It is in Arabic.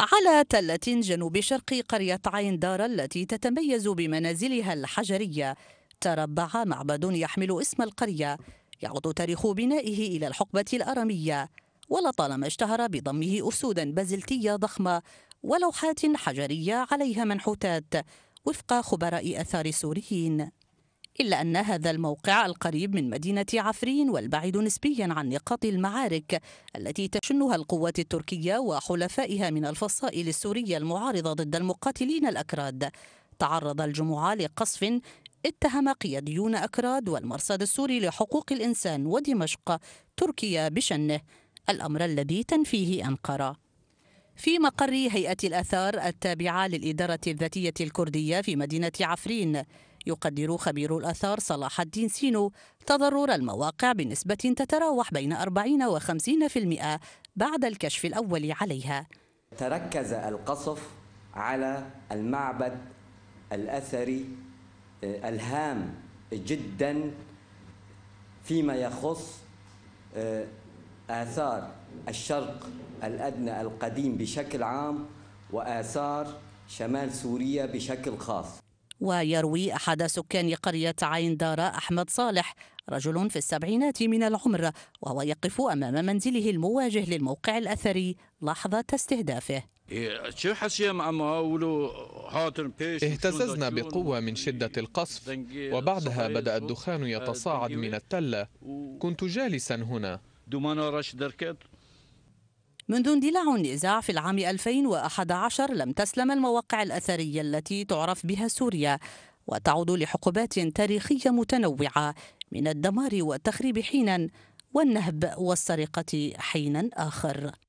على تلة جنوب شرق قرية عين دار التي تتميز بمنازلها الحجرية تربع معبد يحمل اسم القرية يعود تاريخ بنائه إلى الحقبة الأرمية ولطالما اشتهر بضمه أسودا بازلتية ضخمة ولوحات حجرية عليها منحوتات وفق خبراء أثار السوريين إلا أن هذا الموقع القريب من مدينة عفرين والبعيد نسبيا عن نقاط المعارك التي تشنها القوات التركية وحلفائها من الفصائل السورية المعارضة ضد المقاتلين الأكراد تعرض الجمعة لقصف اتهم قياديون أكراد والمرصد السوري لحقوق الإنسان ودمشق تركيا بشنه الأمر الذي تنفيه أنقرة في مقر هيئة الأثار التابعة للإدارة الذاتية الكردية في مدينة عفرين يقدر خبير الآثار صلاح الدين سينو تضرر المواقع بنسبة تتراوح بين 40 و 50% بعد الكشف الأول عليها تركز القصف على المعبد الأثري آه، الهام جدا فيما يخص آه، آثار الشرق الأدنى القديم بشكل عام وآثار شمال سوريا بشكل خاص ويروي أحد سكان قرية عين دار أحمد صالح رجل في السبعينات من العمر وهو يقف أمام منزله المواجه للموقع الأثري لحظة استهدافه اهتززنا بقوة من شدة القصف وبعدها بدأ الدخان يتصاعد من التلة كنت جالسا هنا منذ اندلاع النزاع في العام 2011 لم تسلم المواقع الأثرية التي تعرف بها سوريا وتعود لحقبات تاريخية متنوعة من الدمار والتخريب حينا والنهب والسرقة حينا آخر